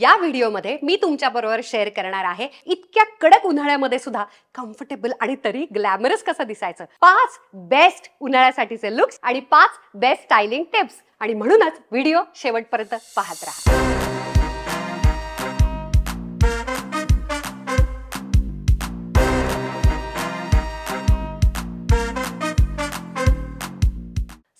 या व्हिडिओमध्ये मी तुमच्याबरोबर शेअर करणार आहे इतक्या कडक उन्हाळ्यामध्ये सुद्धा कम्फर्टेबल आणि तरी ग्लॅमरस कसं दिसायचं पाच बेस्ट उन्हाळ्यासाठीचे लुक्स आणि पाच बेस्ट स्टायलिंग टिप्स आणि म्हणूनच व्हिडिओ शेवटपर्यंत पाहत राहा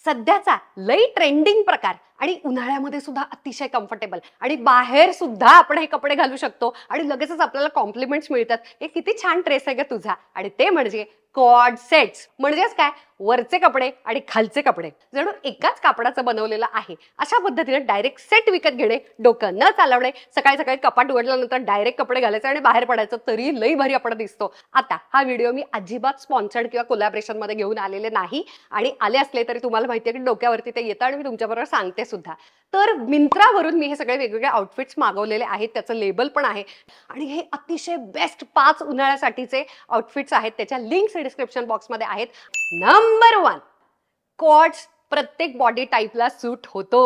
सध्याचा लई ट्रेंडिंग प्रकार आणि उन्हाळ्यामध्ये सुद्धा अतिशय कम्फर्टेबल आणि बाहेर सुद्धा आपण हे कपडे घालू शकतो आणि लगेचच आपल्याला कॉम्प्लिमेंट्स मिळतात हे किती छान ड्रेस आहे ग तुझा आणि ते म्हणजे कॉड सेट्स म्हणजेच काय वरचे कपडे आणि खालचे कपडे जणू एकाच कापडाचं बनवलेलं आहे अशा पद्धतीने डायरेक्ट सेट विकत घेणे डोकं न चालवणे सकाळी सकाळी कपाट उघडल्यानंतर डायरेक्ट कपडे घालायचे आणि बाहेर पडायचं तरी लई भारी आपण दिसतो आता हा व्हिडिओ मी अजिबात स्पॉन्सर्ड किंवा मध्ये घेऊन आलेले नाही आणि आले असले तरी तुम्हाला माहिती आहे की डोक्यावरती ते येतं आणि मी तुमच्याबरोबर सांगते सुद्धा तर मिंत्रावरून मी हे सगळे वेगवेगळे आउटफिट्स मागवलेले आहेत त्याचं लेबल पण आहे आणि हे अतिशय बेस्ट पाच उन्हाळ्यासाठीचे आउटफिट्स आहेत त्याच्या लिंक्स डिस्क्रिप्शन बॉक्समध्ये आहेत नंबर वन कॉट्स प्रत्येक बॉडी टाईपला सूट होतो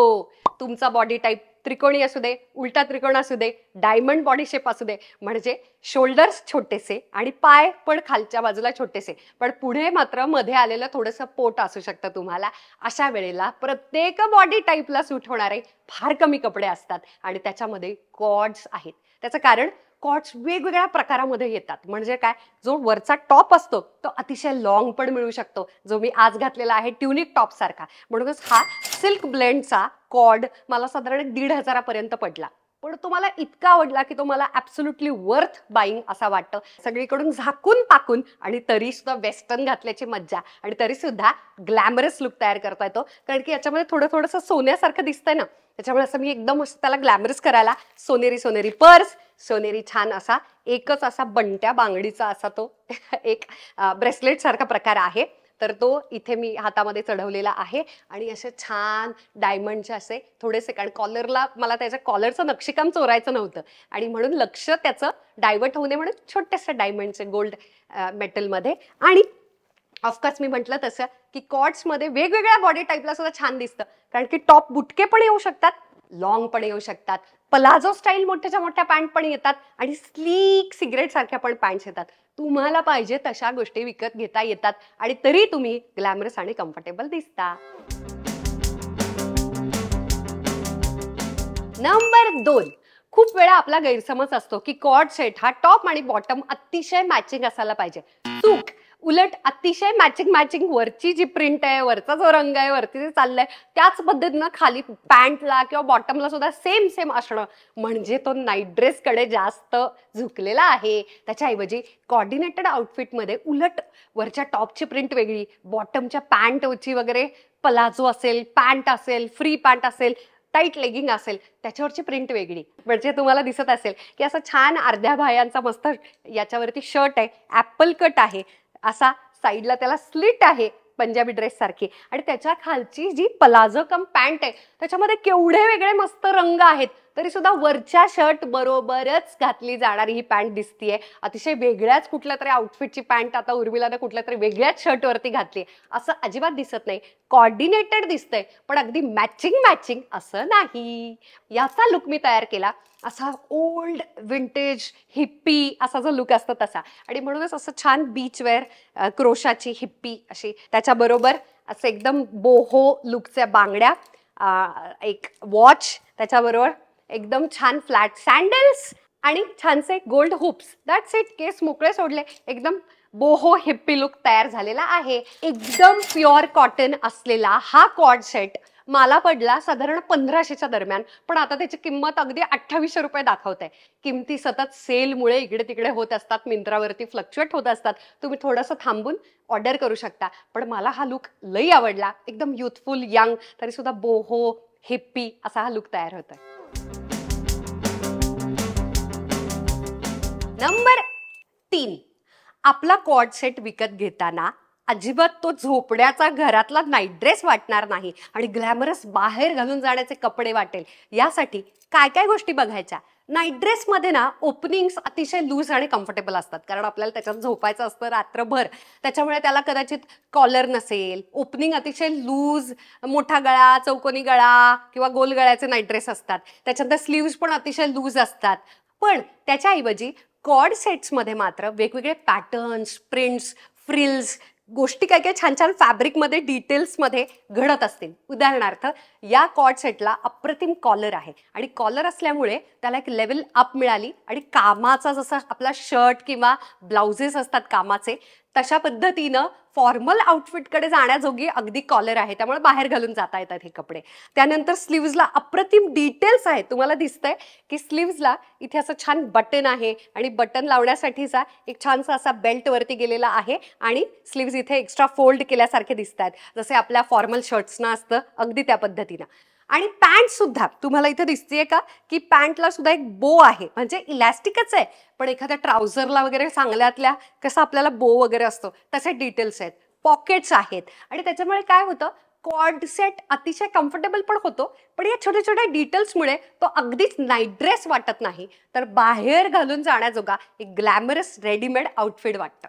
तुमचा बॉडी टाईप त्रिकोणी असू दे उलटा त्रिकोण असू दे डायमंड बॉडी शेप असू दे म्हणजे शोल्डर्स छोटेसे आणि पाय पण खालच्या बाजूला छोटेसे पण पुढे मात्र मध्ये आलेलं थोडंसं पोट असू शकतं तुम्हाला अशा वेळेला प्रत्येक बॉडी टाईपला सूट होणारे फार कमी कपडे असतात आणि त्याच्यामध्ये कॉड्स आहेत त्याचं कारण कॉट्स वेगवेगळ्या प्रकारामध्ये येतात म्हणजे काय जो वरचा टॉप असतो तो अतिशय लॉंग पण मिळू शकतो जो मी आज घातलेला आहे ट्युनिक टॉप सारखा म्हणूनच हा सिल्क ब्लेंडचा कॉड मला साधारण दीड हजारापर्यंत पडला पण तो मला इतका आवडला की तो मला ॲब्सोल्युटली वर्थ बाईंग असा वाटतं सगळीकडून झाकून पाकून आणि तरी सुद्धा वेस्टर्न घातल्याची मज्जा आणि तरी सुद्धा ग्लॅमरस लुक तयार करता येतो कारण की याच्यामध्ये थोडं थोडंसं सोन्यासारखं दिसतंय ना त्याच्यामुळे असं मी एकदम मस्त त्याला ग्लॅमरस करायला सोनेरी सोनेरी पर्स सोनेरी छान असा एकच असा बंट्या बांगडीचा असा तो एक ब्रेसलेट सारखा प्रकार आहे तर तो इथे मी हातामध्ये चढवलेला आहे आणि असे छान डायमंडचे असे थोडेसे कारण कॉलरला मला त्याच्या कॉलरचं नक्षीकाम चोरायचं नव्हतं आणि म्हणून लक्ष त्याचं डायवर्ट होऊ नये म्हणून छोट्याशा डायमंडचे गोल्ड मेटलमध्ये आणि ऑफकोर्स मी म्हटलं तसं की कॉट्समध्ये वेगवेगळ्या बॉडी टाईपला सुद्धा छान दिसतं कारण की टॉप बुटके पण येऊ शकतात लॉंग पण येऊ शकतात पलाझो स्टाईल मोठ्याच्या मोठ्या पॅन्ट पण येतात आणि स्लीक सिगरेट सारख्या पण पॅन्ट्स येतात तुम्हाला पाहिजे तशा गोष्टी विकत घेता येतात आणि तरी तुम्ही ग्लॅमरस आणि कम्फर्टेबल दिसता नंबर दोन खूप वेळा आपला गैरसमज असतो की कॉर्ड सेट हा टॉप आणि बॉटम अतिशय मॅचिंग असायला पाहिजे चूक उलट अतिशय मॅचिंग मॅचिंग वरची जी प्रिंट आहे वरचा जो रंग आहे वरती जे चाललंय त्याच पद्धतीनं खाली पॅन्टला किंवा बॉटमला सुद्धा सेम सेम असणं म्हणजे तो नाईट ड्रेसकडे जास्त झुकलेला आहे त्याच्याऐवजी कॉर्डिनेटेड आउटफिटमध्ये उलट वरच्या टॉपची प्रिंट वेगळी बॉटमच्या पॅन्टची वगैरे पलाझो असेल पॅन्ट असेल फ्री पॅन्ट असेल टाईट लेगिंग असेल त्याच्यावरची प्रिंट वेगळी म्हणजे तुम्हाला दिसत असेल की असं छान अर्ध्या भायांचा मस्त याच्यावरती शर्ट आहे ॲपल कट आहे असा साईडला त्याला स्लिट आहे पंजाबी ड्रेस सारखी आणि त्याच्या खालची जी प्लाझो कम पॅन्ट आहे त्याच्यामध्ये केवढे वेगळे मस्त रंग आहेत तरी सुद्धा वरच्या शर्ट बरोबरच घातली जाणारी ही पॅन्ट दिसतीये अतिशय वेगळ्याच कुठल्या तरी आउटफिटची पॅन्ट आता उर्मिलानं कुठल्या तरी वेगळ्याच शर्टवरती घातली असं अजिबात दिसत नाही कॉर्डिनेटेड दिसतंय पण अगदी मॅचिंग मॅचिंग असं नाही याचा लुक मी तयार केला असा ओल्ड विंटेज हिप्पी असा जो लुक असतो तसा आणि म्हणूनच असं छान बीचवेअर क्रोशाची हिप्पी अशी त्याच्याबरोबर असं एकदम बोहो लुकच्या बांगड्या एक वॉच त्याच्याबरोबर एकदम छान फ्लॅट सँडल्स आणि छानसे गोल्ड हुप्स दॅट्स इट केस मोकळे सोडले एकदम बोहो हिप्पी लुक तयार झालेला आहे एकदम प्युअर कॉटन असलेला हा कॉड सेट मला पडला साधारण पंधराशेच्या दरम्यान पण आता त्याची किंमत अगदी अठ्ठावीसशे रुपये दाखवत आहे किमती सतत सेलमुळे इकडे तिकडे होत असतात मिंत्रावरती फ्लक्च्युएट होत असतात तुम्ही थोडंसं थांबून ऑर्डर करू शकता पण मला हा लुक लई आवडला एकदम युथफुल यंग तरीसुद्धा बोहो हिप्पी असा हा लुक तयार होतोय नंबर तीन आपला कॉड सेट विकत घेताना अजिबात तो झोपण्याचा घरातला नाईट ड्रेस वाटणार नाही आणि ग्लॅमरस बाहेर घालून जाण्याचे कपडे वाटेल यासाठी काय काय गोष्टी बघायच्या नाईट ड्रेसमध्ये ना ओपनिंग्स अतिशय लूज आणि कम्फर्टेबल असतात कारण आपल्याला त्याच्यात झोपायचं असतं रात्रभर त्याच्यामुळे त्याला कदाचित कॉलर नसेल ओपनिंग अतिशय लूज मोठा गळा चौकोनी गळा किंवा गोल गळ्याचे नाईट ड्रेस असतात त्याच्यानंतर स्लीव्ज पण अतिशय लूज असतात पण त्याच्याऐवजी कॉर्ड सेट्समध्ये मात्र वेगवेगळे पॅटर्न्स प्रिंट्स फ्रिल्स गोष्टी काय काय छान छान फॅब्रिकमध्ये डिटेल्समध्ये घडत असतील उदाहरणार्थ या कॉर्ड सेटला अप्रतिम कॉलर आहे आणि कॉलर असल्यामुळे त्याला एक लेवल अप मिळाली आणि कामाचा जसा आपला शर्ट किंवा ब्लाउजेस असतात कामाचे तशा पद्धतीनं फॉर्मल आउटफिटकडे जाण्याजोगी अगदी कॉलर आहे त्यामुळे बाहेर घालून जाता येतात हे कपडे त्यानंतर स्लीव्जला अप्रतिम डिटेल्स आहेत तुम्हाला दिसतंय की स्लीव्जला इथे असं छान बटन आहे आणि बटन लावण्यासाठीचा एक छानसा असा बेल्ट वरती गेलेला आहे आणि स्लीव इथे एक्स्ट्रा फोल्ड केल्यासारखे दिसत जसे आपल्या फॉर्मल शर्ट्सना असतं अगदी त्या पद्धतीनं आणि पॅन्ट सुद्धा तुम्हाला इथे दिसतेय का की पॅन्टला सुद्धा एक बो आहे म्हणजे इलॅस्टिकच आहे पण एखाद्या ट्राउझरला वगैरे सांगल्यातल्या कसं आपल्याला बो वगैरे असतो तसे डिटेल्स आहेत पॉकेट्स आहेत आणि त्याच्यामुळे काय होतं कॉर्ड सेट अतिशय कम्फर्टेबल पण होतो पण या छोट्या छोट्या डिटेल्समुळे तो अगदीच नाईट ड्रेस वाटत नाही तर बाहेर घालून जाण्याजोगा एक ग्लॅमरस रेडीमेड आउटफिट वाटतं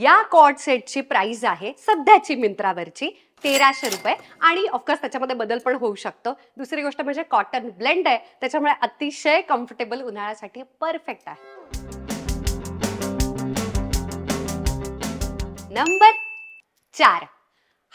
या कॉर्ड सेटची प्राइस आहे सध्याची मिंत्रावरची तेराशे रुपये आणि ऑफकोर्स त्याच्यामध्ये बदल पण होऊ शकतो दुसरी गोष्ट म्हणजे कॉटन ब्लेंड आहे त्याच्यामुळे अतिशय कम्फर्टेबल उन्हाळ्यासाठी परफेक्ट आहे नंबर चार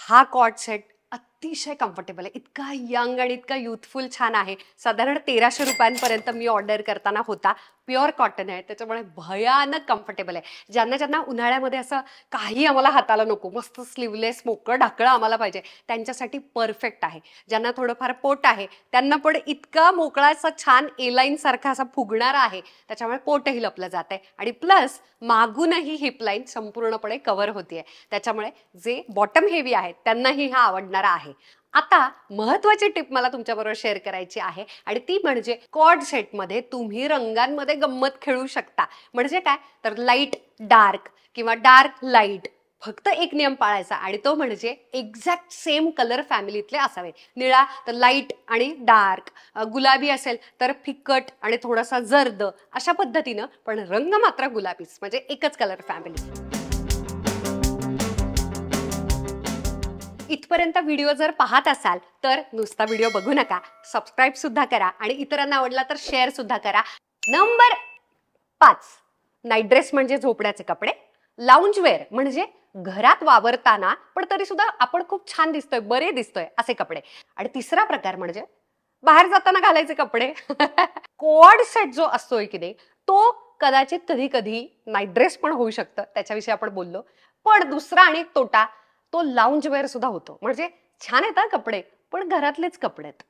हा कॉट सेट अतिशय कम्फर्टेबल आहे इतका यंग आणि इतका युथफुल छान आहे साधारण तेराशे रुपयांपर्यंत मी ऑर्डर करताना होता प्युअर कॉटन आहे त्याच्यामुळे भयानक कम्फर्टेबल आहे ज्यांना ज्यांना उन्हाळ्यामध्ये असं काही आम्हाला हाताला नको मस्त स्लीवलेस मोकळं ढाकळं आम्हाला पाहिजे त्यांच्यासाठी परफेक्ट आहे ज्यांना थोडंफार पोट आहे त्यांना पण इतका मोकळा असा छान एलाईन सारखा असा फुगणारा आहे त्याच्यामुळे पोटही लपलं जात आहे आणि प्लस मागूनही हिपलाईन संपूर्णपणे कव्हर होते त्याच्यामुळे जे बॉटम हेवी आहेत त्यांनाही हा आवडणारा आहे आता महत्वाची टिप मला तुमच्याबरोबर शेअर करायची आहे आणि ती म्हणजे कॉर्ड सेटमध्ये तुम्ही रंगांमध्ये गंमत खेळू शकता म्हणजे काय तर लाईट डार्क किंवा डार्क लाईट फक्त एक नियम पाळायचा आणि तो म्हणजे एक्झॅक्ट सेम कलर फॅमिलीतले असावे निळा तर लाईट आणि डार्क गुलाबी असेल तर फिकट आणि थोडासा जर्द अशा पद्धतीनं पण रंग मात्र गुलाबीच म्हणजे एकच कलर फॅमिली इथपर्यंत व्हिडिओ जर पाहत असाल तर नुसता व्हिडिओ बघू नका सबस्क्राईब सुद्धा करा आणि इतरांना आवडला तर शेअर सुद्धा करा नंबर पाच नाईट ड्रेस म्हणजे झोपण्याचे कपडे लाऊंजवेअर म्हणजे घरात वावरताना पण तरी सुद्धा आपण खूप छान दिसतोय बरे दिसतोय असे कपडे आणि तिसरा प्रकार म्हणजे बाहेर जाताना घालायचे कपडे कोड सेट जो असतोय की नाही तो कदाचित कधी कधी नाईट ड्रेस पण होऊ शकतं त्याच्याविषयी आपण बोललो पण दुसरा आणि तोटा तो लाऊंज वेअर सुद्धा होतो म्हणजे छान येतात कपडे पण घरातलेच कपडे आहेत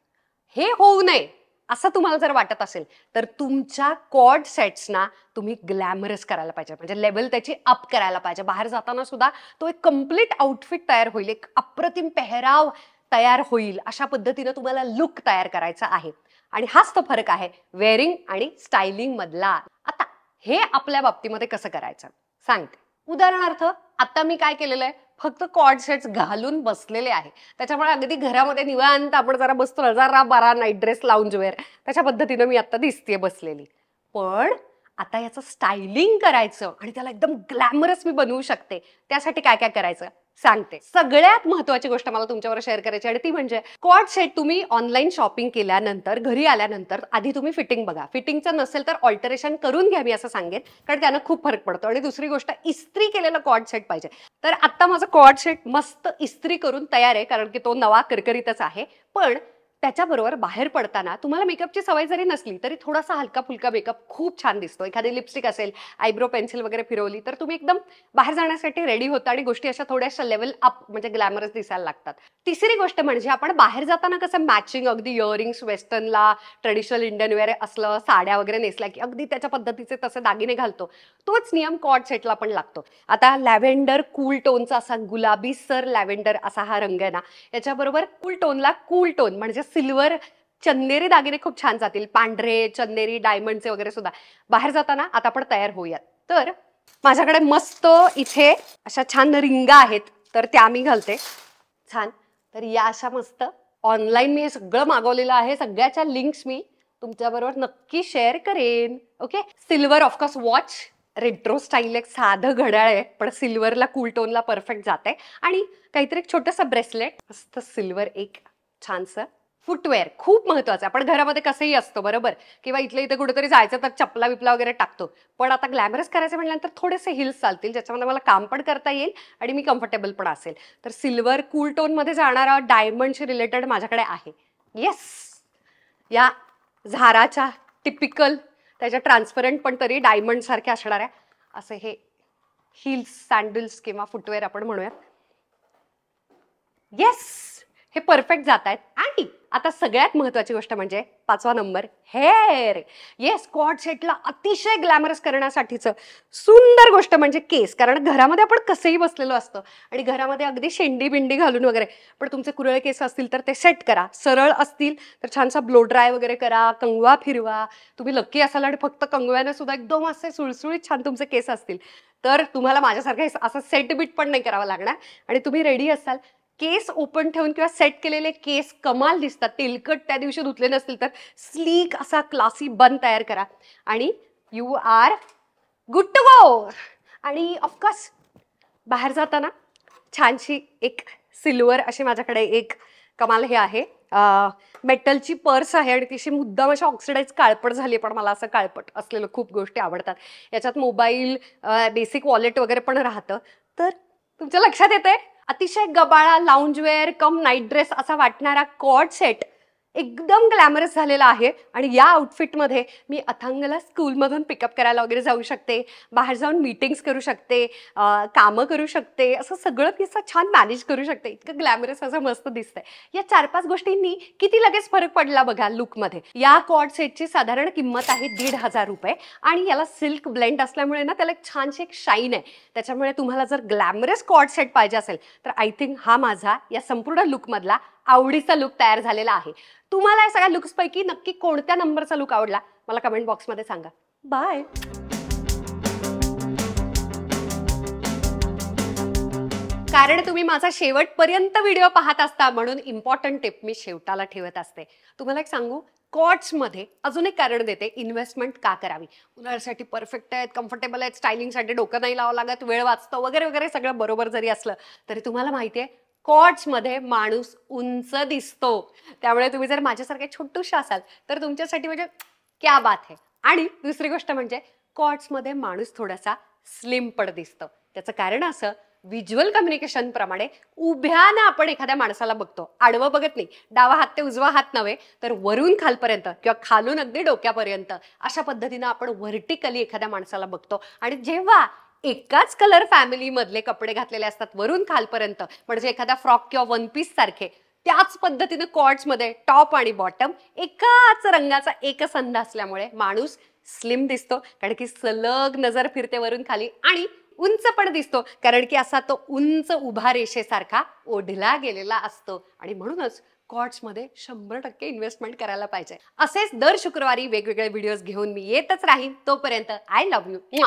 हे होऊ नये असं तुम्हाला जर वाटत असेल तर तुमच्या कॉड सेट्सना तुम्ही ग्लॅमरस करायला पाहिजे म्हणजे लेवल त्याची अप करायला पाहिजे बाहेर जाताना सुद्धा तो एक कम्प्लीट आउटफिट तयार होईल एक अप्रतिम पेहराव तयार होईल अशा पद्धतीनं तुम्हाला लुक तयार करायचा आहे आणि हाच तो फरक आहे वेअरिंग आणि स्टायलिंग मधला आता हे आपल्या बाबतीमध्ये कसं करायचं सांगते उदाहरणार्थ आता मी काय केलेलं आहे फक्त कॉर्ड सेट्स घालून बसलेले आहे त्याच्यामुळे अगदी घरामध्ये निवांत आपण जरा बसतो हजारा बारा नाईट ड्रेस लावून जेवेर त्याच्या पद्धतीनं मी आता दिसते बसलेली पण आता याचं स्टायलिंग करायचं आणि त्याला एकदम ग्लॅमरस मी बनवू शकते त्यासाठी काय काय करायचं सांगते सगळ्यात महत्वाची गोष्ट मला तुमच्यावर शेअर करायची आणि ती म्हणजे क्वाड सेट तुम्ही ऑनलाईन शॉपिंग केल्यानंतर घरी आल्यानंतर आधी तुम्ही फिटिंग बघा फिटिंगचं नसेल तर ऑल्टरेशन करून घ्या मी असं सांगेन कारण त्यानं खूप फरक पडतो आणि दुसरी गोष्ट इस्त्री केलेलं क्वाड सेट पाहिजे तर आता माझं क्वाड सेट मस्त इस्त्री करून तयार आहे कारण की तो नवा करकरीतच आहे पण त्याच्याबरोबर बाहेर पडताना तुम्हाला मेकअपची सवय जरी नसली तरी थोडासा हलका फुलका मेकअप खूप छान दिसतो एखादी लिपस्टिक असेल आयब्रो पेन्सिल वगैरे फिरवली तर तुम्ही एकदम बाहेर जाण्यासाठी रेडी होता आणि गोष्टी अशा थोड्याशा लेवल अप म्हणजे ग्लॅमरस दिसायला लागतात तिसरी गोष्ट म्हणजे आपण बाहेर जाताना कसं मॅचिंग अगदी इयरिंग्स वेस्टर्नला ट्रेडिशनल इंडियन वेअर असलं साड्या वगैरे नेसल्या की अगदी त्याच्या पद्धतीचे तसे दागिने घालतो तोच नियम कॉड सेटला पण लागतो आता लॅव्हेंडर कूल टोनचा असा गुलाबी सर लॅव्हेंडर असा हा रंग आहे ना याच्याबरोबर कूल टोनला कूल टोन म्हणजे सिल्वर चंदेरी दागिने खूप छान जातील पांढरे चंदेरी डायमंडचे वगैरे सुद्धा बाहेर जाताना आता आपण तयार होऊयात तर माझ्याकडे मस्त इथे अशा छान रिंगा आहेत तर त्या मी घालते छान तर या अशा मस्त ऑनलाईन मी हे सगळं मागवलेलं आहे सगळ्याच्या लिंक्स मी तुमच्याबरोबर नक्की शेअर करेन okay silver of course watch retro style एक साधं घड्याळ आहे पण सिल्वरला कूल टोनला परफेक्ट जाते आणि काहीतरी एक छोटंसं ब्रेसलेट मस्त सिल्वर एक छानसं फुटवेअर खूप महत्वाचं आपण घरामध्ये कसंही असतो बरोबर किंवा इथलं इथं कुठेतरी जायचं तर चपला विपला वगैरे टाकतो पण आता ग्लॅमरस करायचं म्हटल्यानंतर थोडेसे हिल्स चालतील ज्याच्यामध्ये मला काम पण करता येईल आणि मी कम्फर्टेबल पण असेल तर सिल्वर कूल टोनमध्ये जाणारा डायमंडशी रिलेटेड माझ्याकडे आहे येस या झाराच्या टिपिकल त्याच्या ट्रान्सपरंट पण तरी डायमंड असणार असणाऱ्या असे हे हिल्स सँडल्स किंवा फुटवेअर आपण म्हणूयात येस हे परफेक्ट जात आहेत आता सगळ्यात महत्वाची गोष्ट म्हणजे पाचवा नंबर हेअर ये स्कॉट सेटला अतिशय ग्लॅमरस करण्यासाठीचं सुंदर गोष्ट म्हणजे केस कारण घरामध्ये आपण कसंही बसलेलो असतं आणि घरामध्ये अगदी शेंडी बिंडी घालून वगैरे पण तुमचे कुरळे केस असतील तर ते सेट करा सरळ असतील तर छानसा ब्लो ड्राय वगैरे करा कंगवा फिरवा तुम्ही लक्की असाल आणि फक्त कंगव्याने सुद्धा एकदम असे सुळसुळीत छान तुमचे केस असतील तर तुम्हाला माझ्यासारखा असं सेट बिट पण नाही करावं लागणार आणि तुम्ही रेडी असाल केस ओपन ठेवून किंवा सेट केलेले केस कमाल दिसतात तेलकट त्या दिवशी धुतले नसतील तर स्लीक असा क्लासी बन तयार करा आणि you are good to go आणि ऑफकोर्स बाहेर जाताना छानशी एक सिल्वर अशी माझ्याकडे एक कमाल हे आहे मेटलची पर्स आहे आणि तिशी मुद्दाम अशी ऑक्सिडाईज काळपट झाली पण मला असं काळपट असलेलं खूप गोष्टी आवडतात याच्यात मोबाईल बेसिक वॉलेट वगैरे पण राहतं तर तुमच्या लक्षात आहे अतिशय गबाळा लाऊंजवेअर कम नाईट ड्रेस असा वाटणारा कॉड सेट एकदम ग्लॅमरस झालेला आहे आणि या आउटफिटमध्ये मी अथांगला स्कूलमधून पिकअप करायला वगैरे जाऊ शकते बाहेर जाऊन मीटिंग्स करू शकते कामं करू शकते असं सगळं असं छान मॅनेज करू शकते इतकं ग्लॅमरस असं मस्त दिसतंय या चार पाच गोष्टींनी किती लगेच फरक पडला बघा लुकमध्ये या कॉर्ड सेटची साधारण किंमत आहे दीड हजार रुपये आणि याला सिल्क ब्लेंड असल्यामुळे ना त्याला एक छानशी एक शाईन आहे त्याच्यामुळे तुम्हाला जर ग्लॅमरस कॉर्ड सेट पाहिजे असेल तर आय थिंक हा माझा या संपूर्ण लुकमधला आवडीचा लुक तयार झालेला आहे तुम्हाला या सगळ्या लुक्सपैकी नक्की कोणत्या नंबरचा लुक आवडला मला कमेंट बॉक्समध्ये सांगा बाय कारण तुम्ही माझा शेवटपर्यंत व्हिडिओ पाहत असता म्हणून इम्पॉर्टंट टिप मी शेवटाला ठेवत असते तुम्हाला एक सांगू कॉट्समध्ये अजून एक कारण देते इन्व्हेस्टमेंट का करावी उन्हाळ्यासाठी परफेक्ट आहेत कम्फर्टेबल आहेत स्टायलिंगसाठी डोकं नाही लावावं लागत वेळ वाचतो वगैरे वगैरे सगळं बरोबर जरी असलं तरी तुम्हाला माहिती आहे मध्ये माणूस उंच दिसतो त्यामुळे तुम्ही जर माझ्यासारख्या छोटूशा असाल तर तुमच्यासाठी म्हणजे क्या बात आहे आणि दुसरी गोष्ट म्हणजे मध्ये माणूस थोडासा स्लिम पड दिसतो त्याचं कारण असं व्हिज्युअल कम्युनिकेशन प्रमाणे उभ्यानं आपण एखाद्या माणसाला बघतो आडवं बघत नाही डावा हात ते उजवा हात नव्हे तर वरून खालपर्यंत किंवा खालून अगदी डोक्यापर्यंत अशा पद्धतीनं आपण व्हर्टिकली एखाद्या माणसाला बघतो आणि जेव्हा एकाच कलर फॅमिली मधले कपडे घातलेले असतात वरून खालपर्यंत म्हणजे एखादा फ्रॉक किंवा वन पीस सारखे त्याच पद्धतीनं कॉर्ड्समध्ये टॉप आणि बॉटम एकाच रंगाचा एकसंध असल्यामुळे माणूस स्लिम दिसतो कारण की सलग नजर फिरते वरून खाली आणि उंच पण दिसतो कारण की असा तो उंच उभा रेषेसारखा ओढला गेलेला असतो आणि म्हणूनच कॉट्समध्ये शंभर टक्के इन्व्हेस्टमेंट करायला पाहिजे असेच दर शुक्रवारी वेगवेगळे व्हिडिओज घेऊन मी येतच राहीन तोपर्यंत आय लव्ह यू